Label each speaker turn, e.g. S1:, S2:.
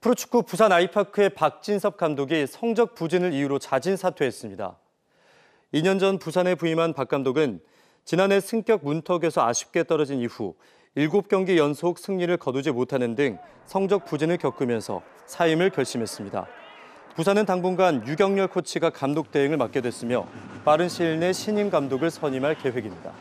S1: 프로축구 부산 아이파크의 박진섭 감독이 성적 부진을 이유로 자진 사퇴했습니다. 2년 전 부산에 부임한 박 감독은 지난해 승격 문턱에서 아쉽게 떨어진 이후 7경기 연속 승리를 거두지 못하는 등 성적 부진을 겪으면서 사임을 결심했습니다. 부산은 당분간 유경렬 코치가 감독 대행을 맡게 됐으며 빠른 시일 내 신임 감독을 선임할 계획입니다.